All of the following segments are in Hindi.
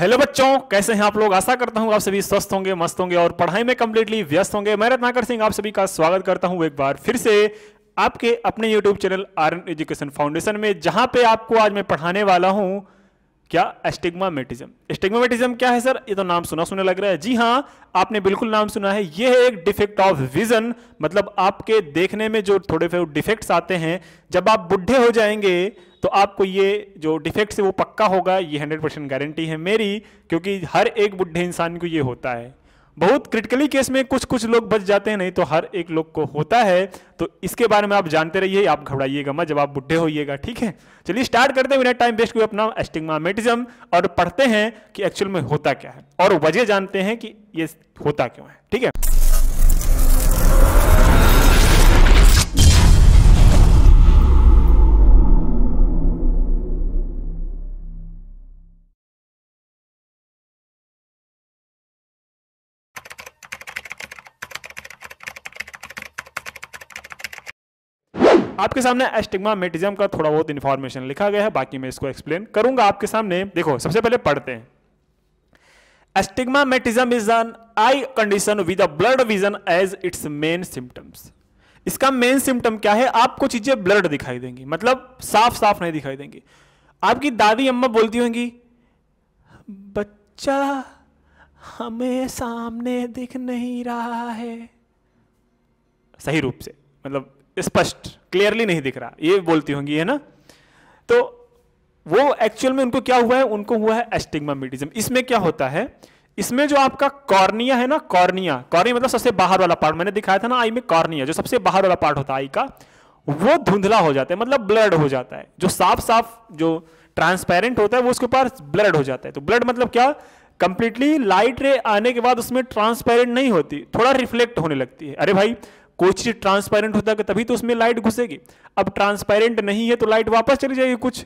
हेलो बच्चों कैसे हैं आप लोग आशा करता हूं आप सभी स्वस्थ होंगे मस्त होंगे और पढ़ाई में कंप्लीटली व्यस्त होंगे मैं रत्नाकर सिंह आप सभी का स्वागत करता हूं एक बार फिर से आपके अपने YouTube channel R education foundation में जहां पे आपको आज मैं पढ़ाने वाला हूं क्या एस्टिग्मामेटिज्म एस्टिग्मामेटिज्म क्या है सर ये तो नाम सुना सुना लग रहा है जी हाँ आपने बिल्कुल नाम सुना है ये है एक डिफेक्ट ऑफ विजन मतलब आपके देखने में जो थोड़े बहुत डिफेक्ट्स आते हैं जब आप बुढ़े हो जाएंगे तो आपको ये जो डिफेक्ट्स है वो पक्का होगा ये हंड्रेड परसेंट गारंटी है मेरी क्योंकि हर एक बुढ़े इंसान को ये होता है बहुत क्रिटिकली केस में कुछ कुछ लोग बच जाते हैं नहीं तो हर एक लोग को होता है तो इसके बारे में आप जानते रहिए आप घबराइएगा मत जब आप बुढ़े होइएगा ठीक है चलिए स्टार्ट करते हैं बिना टाइम वेस्ट हुए अपना एस्टिग्मामेटिज्म और पढ़ते हैं कि एक्चुअल में होता क्या है और वजह जानते हैं कि ये होता क्यों है ठीक है आपके सामने एस्टिग्मामेटिज्म का थोड़ा बहुत इन्फॉर्मेशन लिखा गया है बाकी मैं इसको एक्सप्लेन करूंगा आपके सामने देखो सबसे पहले पढ़ते हैं astigmatism is an eye condition with a blurred vision as its main symptoms इसका मेन सिम्टम क्या है आपको चीजें ब्लड दिखाई देंगी मतलब साफ साफ नहीं दिखाई देंगी आपकी दादी अम्मा बोलती होंगी बच्चा हमें सामने दिख नहीं रहा है सही रूप से मतलब स्पष्ट क्लियरली नहीं दिख रहा ये बोलती होंगी है ना तो वो एक्चुअल में उनको क्या हुआ है उनको हुआ है एस्टिग्मामिटिज्म इसमें क्या होता है इसमें जो आपका कॉर्निया है ना कॉर्निया कॉर्निया मतलब सबसे बाहर वाला पार्ट मैंने दिखाया था ना आई में कॉर्निया जो सबसे बाहर वाला पार्ट होता है आई का वो धुंधला हो जाता है मतलब ब्लड हो जाता है जो साफ साफ जो ट्रांसपेरेंट होता है वो उसके पास ब्लड हो जाता है तो ब्लड मतलब क्या कंप्लीटली लाइट रे आने के बाद उसमें ट्रांसपेरेंट नहीं होती थोड़ा रिफ्लेक्ट होने लगती है अरे भाई कोई चीज ट्रांसपेरेंट होता है तभी तो उसमें लाइट घुसेगी अब ट्रांसपेरेंट नहीं है तो लाइट वापस चली जाएगी कुछ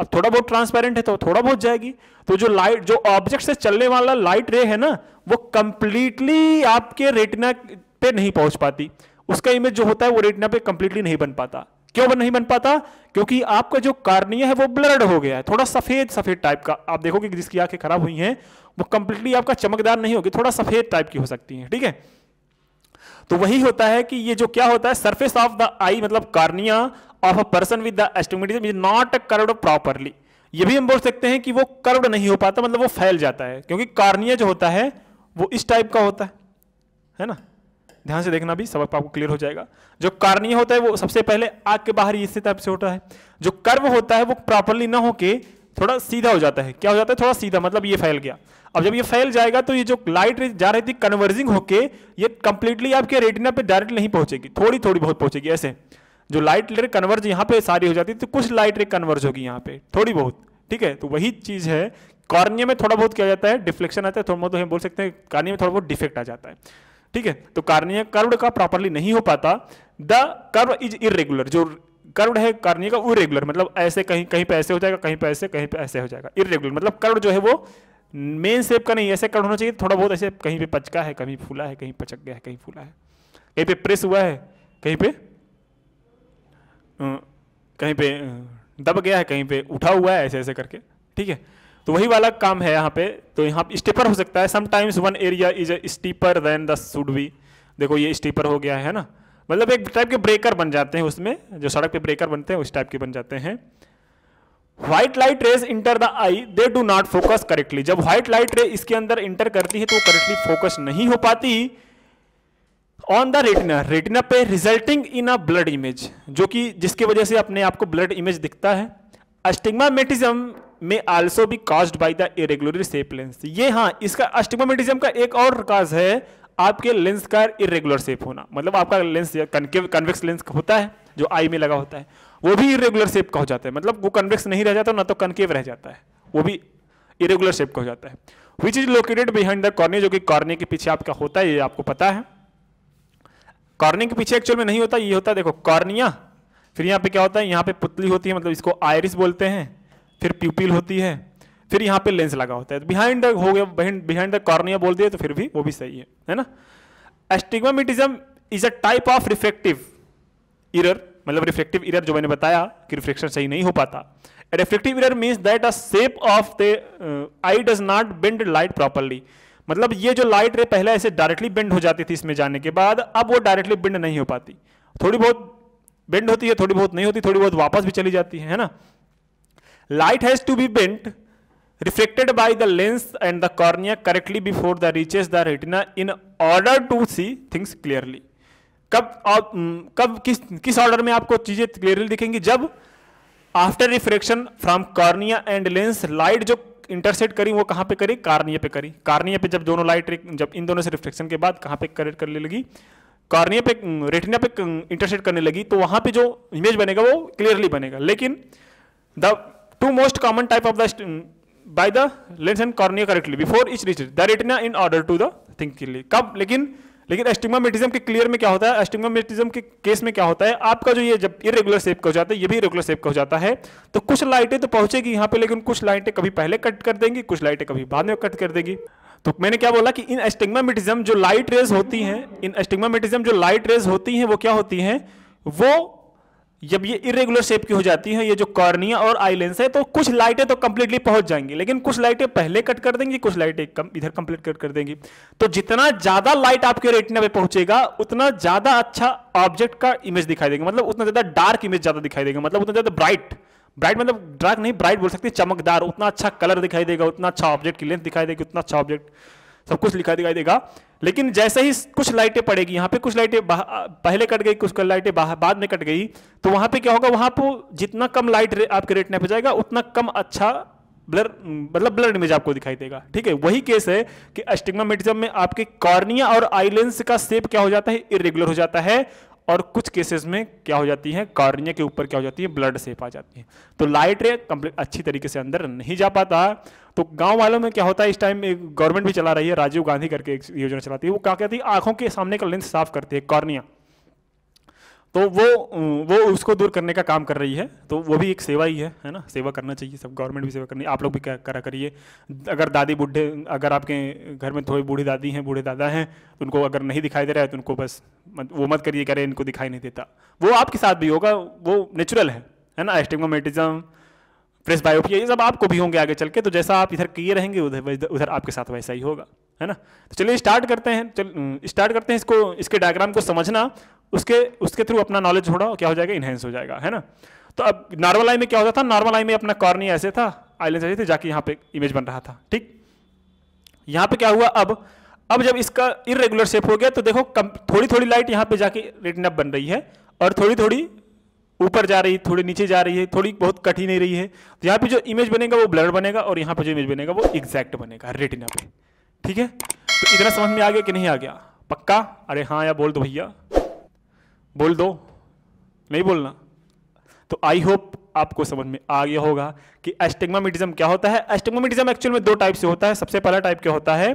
अब थोड़ा बहुत ट्रांसपेरेंट है तो थोड़ा बहुत जाएगी तो जो लाइट जो ऑब्जेक्ट से चलने वाला लाइट रे है ना वो कंप्लीटली आपके रेटिना पे नहीं पहुंच पाती उसका इमेज जो होता है वो रेटिना पे कंप्लीटली नहीं बन पाता क्यों बन नहीं बन पाता क्योंकि आपका जो कार्निया है वो ब्लर्ड हो गया है थोड़ा सफेद सफेद टाइप का आप देखोगे जिसकी आंखें खराब हुई हैं वो कंप्लीटली आपका चमकदार नहीं होगी थोड़ा सफेद टाइप की हो सकती है ठीक है तो वही होता है कि ये जो क्या होता है सरफेस ऑफ द आई मतलब cornea of a person with the astigmatism is not curved properly ये भी हम बोल सकते हैं कि वो कर्व्ड नहीं हो पाता मतलब वो फैल जाता है क्योंकि कार्निया जो होता है वो इस टाइप का होता है है ना ध्यान से देखना भी सबक आपको क्लियर हो जाएगा जो कार्निया होता है वो सबसे पहले आग के बाहर इस टाइप से होता है जो कर्व होता है वो प्रॉपरली ना होके थोड़ा सीधा हो जाता है क्या हो जाता है थोड़ा सीधा मतलब ये फैल गया अब जब ये फैल जाएगा तो ये जो लाइट जा रही थी कन्वर्जिंग होके ये कंप्लीटली आपके रेटिना पे डायरेक्ट नहीं पहुंचेगी थोड़ी थोड़ी बहुत पहुंचेगी ऐसे जो लाइट रे कन्वर्ज यहाँ पे सारी हो जाती है तो कुछ लाइट रे कन्वर्ज होगी यहाँ पे थोड़ी बहुत ठीक है तो वही चीज़ है कॉर्निया में थोड़ा बहुत क्या जाता है डिफ्लेक्शन आता है थोड़ा बहुत हम बोल सकते हैं कार्निया में थोड़ा बहुत डिफेक्ट आ जाता है ठीक है तो कार्निया कर्व का प्रॉपरली नहीं हो पाता द कर्व इज इरेगुलर जो कर्व है करने का वो रेगुलर मतलब ऐसे कहीं कहीं पे ऐसे हो जाएगा कहीं पे ऐसे कहीं पे ऐसे हो जाएगा इरेगुलर मतलब कर्व जो है वो मेन शेप का नहीं ऐसे कर्व होना चाहिए थोड़ा बहुत ऐसे कहीं पे पचका है कहीं फूला है कहीं पचक गया है कहीं फूला है कहीं पे प्रेस हुआ है कहीं पे कहीं पे दब गया है कहीं पे उठा हुआ है ऐसे ऐसे करके ठीक है तो वही वाला काम है यहाँ पे तो यहाँ स्टीपर हो सकता है sometimes one area is steeper than the should be देखो ये स्टीपर हो गया है ना मतलब एक टाइप के ब्रेकर बन जाते हैं उसमें जो सड़क पे ब्रेकर बनते हैं उस टाइप के बन जाते हैं white light rays enter the eye they do not focus correctly जब व्हाइट लाइट रे इसके अंदर इंटर करती है तो करेक्टली फोकस नहीं हो पाती ऑन द रेटिना रेटिना पे resulting in a blurred image जो कि जिसकी वजह से अपने आपको ब्लड इमेज दिखता है अस्टिग्मामेटिज्म में also be caused by the irregular shape lens ये हाँ इसका अस्टिग्मामेटिज्म का एक और काज है आपके लेंस का इरेगुलर शेप होना मतलब आपका लेंस कनकेव कन्वेक्स लेंस होता है जो आई में लगा होता है वो भी इरेगुलर शेप का हो जाता है मतलब वो कन्वेक्स नहीं रह जाता ना तो कनकेव रह जाता है वो भी इरेगुलर शेप का हो जाता है which is located behind the cornea जो कि कॉर्ने के पीछे आपका होता है ये आपको पता है कॉर्ने के पीछे एक्चुअल में नहीं होता ये होता है देखो कॉर्निया फिर यहाँ पे क्या होता है यहाँ पे पुतली होती है मतलब इसको आयरिस बोलते हैं फिर प्यूपिल होती है फिर यहाँ पे लेंस लगा होता है बिहाइंड तो हो गया बिहाइंड द कॉर्निया बोल दिया तो फिर भी वो भी सही है है ना astigmatism is a type of reflective error मतलब रिफ्लेक्टिव इरर जो मैंने बताया कि रिफ्लेक्शन सही नहीं हो पाता reflective error means that a shape of the eye does not bend light properly मतलब ये जो लाइट रे पहले ऐसे डायरेक्टली बेंड हो जाती थी इसमें जाने के बाद अब वो डायरेक्टली बेंड नहीं हो पाती थोड़ी बहुत बेंड होती है थोड़ी बहुत नहीं होती थोड़ी बहुत वापस भी चली जाती है, ना light has to be bend reflected by the lens and the cornea correctly before the reaches the retina in order to see things clearly कब कब किस किस ऑर्डर में आपको चीजें क्लियरली दिखेंगी जब after reflection from cornea and lens light जो इंटरसेट करी वो कहाँ पे करी कार्निया पे करी कार्निया पे जब दोनों लाइट जब इन दोनों से रिफ्लेक्शन के बाद कहाँ पे करेक्ट करने लगी कार्निया पे रेटिना पे इंटरसेट करने लगी तो वहाँ पे जो इमेज बनेगा वो क्लियरली बनेगा लेकिन the two most common type of the by the lens and cornea correctly before each reach the the in order to the the thinkingly कब लेकिन लेकिन एस्टिगमाटिज्म के क्लियर में क्या होता है एस्टिगमाटिज्म के केस में क्या होता है आपका जो ये जब इरेगुलर शेप का हो जाता है ये भी इरेगुलर शेप का हो जाता है तो कुछ लाइटें तो पहुंचेगी यहाँ पे लेकिन कुछ लाइटें कभी पहले कट कर देंगी कुछ लाइटें कभी बाद में कट कर देंगी तो मैंने क्या बोला कि इन एस्टिग्मामेटिज्म जो लाइट रेज होती हैं इन एस्टिग्मामेटिज्म जो लाइट रेज होती हैं वो क्या होती हैं वो जब ये इरेगुलर शेप की हो जाती है ये जो कॉर्निया और आई लेंस है तो कुछ लाइटें तो कंप्लीटली पहुंच जाएंगी लेकिन कुछ लाइटें पहले कट कर देंगी कुछ लाइटें कम इधर कंप्लीट कट कर देंगी तो जितना ज़्यादा लाइट आपके रेटिना पे पहुंचेगा उतना ज़्यादा अच्छा ऑब्जेक्ट का इमेज दिखाई देगा मतलब उतना ज़्यादा डार्क इमेज ज़्यादा दिखाई देगा मतलब उतना ज़्यादा ब्राइट ब्राइट मतलब डार्क नहीं ब्राइट बोल सकते चमकदार उतना अच्छा कलर दिखाई देगा उतना अच्छा ऑब्जेक्ट की लेंथ दिखाई देगी उतना अच्छा ऑब्जेक्ट सब कुछ लिखा दिखाई देगा लेकिन जैसे ही कुछ लाइटें पड़ेगी यहाँ पे कुछ लाइटें पहले कट गई कुछ लाइटें बाद में कट गई तो वहां पे क्या होगा वहां पर जितना कम लाइट रे, आपके रेट पे जाएगा उतना कम अच्छा ब्लर मतलब ब्लर इमेज आपको दिखाई देगा ठीक है वही केस है कि अस्टिग्मा में आपके कॉर्निया और आईलेंस का सेप क्या हो जाता है इरेगुलर हो जाता है और कुछ केसेस में क्या हो जाती है कॉर्निया के ऊपर क्या हो जाती है ब्लड सेप आ जाती है तो लाइट रे कंप्लीट अच्छी तरीके से अंदर नहीं जा पाता तो गांव वालों में क्या होता है इस टाइम एक गवर्नमेंट भी चला रही है राजीव गांधी करके एक योजना चलाती है वो क्या कहती है आंखों के सामने का लेंस साफ करती है कॉर्निया तो वो वो उसको दूर करने का काम कर रही है तो वो भी एक सेवा ही है है ना सेवा करना चाहिए सब गवर्नमेंट भी सेवा करनी आप लोग भी करा करिए अगर दादी बूढ़े अगर आपके घर में थोड़ी बूढ़ी दादी हैं बूढ़े दादा हैं तो उनको अगर नहीं दिखाई दे रहा है तो उनको बस वो मत करिए करें इनको दिखाई नहीं देता वो आपके साथ भी होगा वो नेचुरल है है ना एस्टिगोमेटिज्म प्रेस बायोपिया ये सब आपको भी होंगे आगे चल के तो जैसा आप इधर किए रहेंगे उधर उधर आपके साथ वैसा ही होगा है ना तो चलिए स्टार्ट करते हैं चल स्टार्ट करते हैं इसको इसके डायग्राम को समझना उसके उसके थ्रू अपना नॉलेज थोड़ा क्या हो जाएगा इनहेंस हो जाएगा है ना तो अब नॉर्मल आई में क्या होता था नॉर्मल आई में अपना कॉर्नी ऐसे था आइलैंड ऐसे थे जाके यहाँ पे इमेज बन रहा था ठीक यहाँ पे क्या हुआ अब अब जब इसका इरेगुलर शेप हो गया तो देखो थोड़ी थोड़ी लाइट यहाँ पे जाके रेटिना बन रही है और थोड़ी थोड़ी ऊपर जा रही है थोड़ी नीचे जा रही है थोड़ी बहुत कठी नहीं रही है तो यहाँ पे जो इमेज बनेगा वो ब्लर बनेगा और यहाँ पे जो इमेज बनेगा वो एग्जैक्ट बनेगा रेटिना पे ठीक है तो इतना समझ में आ गया कि नहीं आ गया पक्का अरे हाँ या बोल दो भैया बोल दो नहीं बोलना तो आई होप आपको समझ में आ गया होगा कि एस्टेगमामिटिज्म क्या होता है एस्टेगमामिटिज्म एक्चुअल में दो टाइप से होता है सबसे पहला टाइप क्या होता है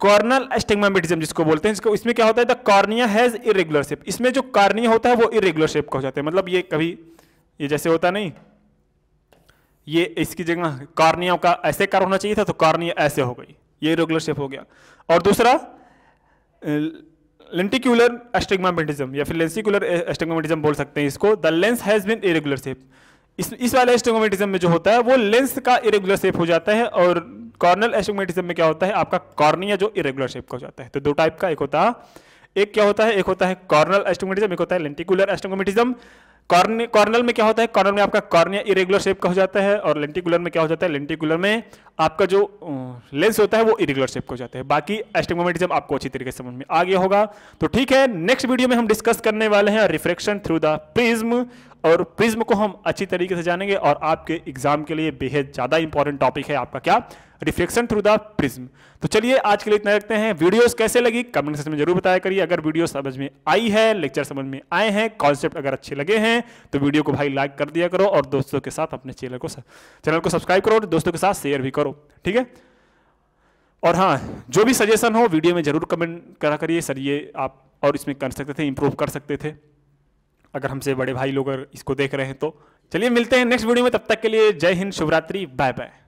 कॉर्नल एस्टेगमामिटिज्म जिसको बोलते हैं जिसको इसमें क्या होता है the cornea has irregular shape इसमें जो कॉर्निया होता है वो इरेगुलर शेप का हो जाता है मतलब ये कभी ये जैसे होता नहीं ये इसकी जगह कॉर्निया का ऐसे कार होना चाहिए था तो कॉर्निया ऐसे हो गई ये इरेगुलर शेप हो गया और दूसरा लेंटिकुलर एस्टेगमाटिज्म या फिर लेंसिकुलर एस्टेगमामेटिज्म बोल सकते हैं इसको the lens has been irregular shape इस इस वाले एस्टेगमामेटिज्म में जो होता है वो लेंस का इरेगुलर शेप हो जाता है और कॉर्नल एस्टेगमेटिज्म में क्या होता है आपका कॉर्निया जो इरेगुलर शेप का हो जाता है तो दो टाइप का एक होता है एक क्या होता है एक होता है कॉर्नल एस्टोमेटिज्म एक होता है लेंटिकुलर एस्टोमेटिज्म कॉर्नल में क्या होता है कॉर्नल में आपका कॉर्निया इरेगुलर शेप का हो जाता है और लेंटिकुलर में क्या हो जाता है लेंटिकुलर में आपका जो लेंस होता है वो इरेगुलर शेप का हो जाता है बाकी एस्टिगमेटिज्म आपको अच्छी तरीके से समझ में आ गया होगा तो ठीक है नेक्स्ट वीडियो में हम डिस्कस करने वाले हैं रिफ्रेक्शन थ्रू द प्रिज्म और प्रिज्म को हम अच्छी तरीके से जानेंगे और आपके एग्जाम के लिए बेहद ज़्यादा इंपॉर्टेंट टॉपिक है आपका क्या रिफ्लेक्शन थ्रू द प्रिज्म तो चलिए आज के लिए इतना रखते हैं वीडियोस कैसे लगी कमेंट सेक्शन में जरूर बताया करिए अगर वीडियो समझ में आई है लेक्चर समझ में आए हैं कॉन्सेप्ट अगर अच्छे लगे हैं तो वीडियो को भाई लाइक कर दिया करो और दोस्तों के साथ अपने चैनल को चैनल को सब्सक्राइब करो और दोस्तों के साथ शेयर भी करो ठीक है और हाँ जो भी सजेशन हो वीडियो में जरूर कमेंट करा करिए सर ये आप और इसमें कर सकते थे इंप्रूव कर सकते थे अगर हमसे बड़े भाई लोग इसको देख रहे हैं तो चलिए मिलते हैं नेक्स्ट वीडियो में तब तक के लिए जय हिंद शुभरात्रि बाय बाय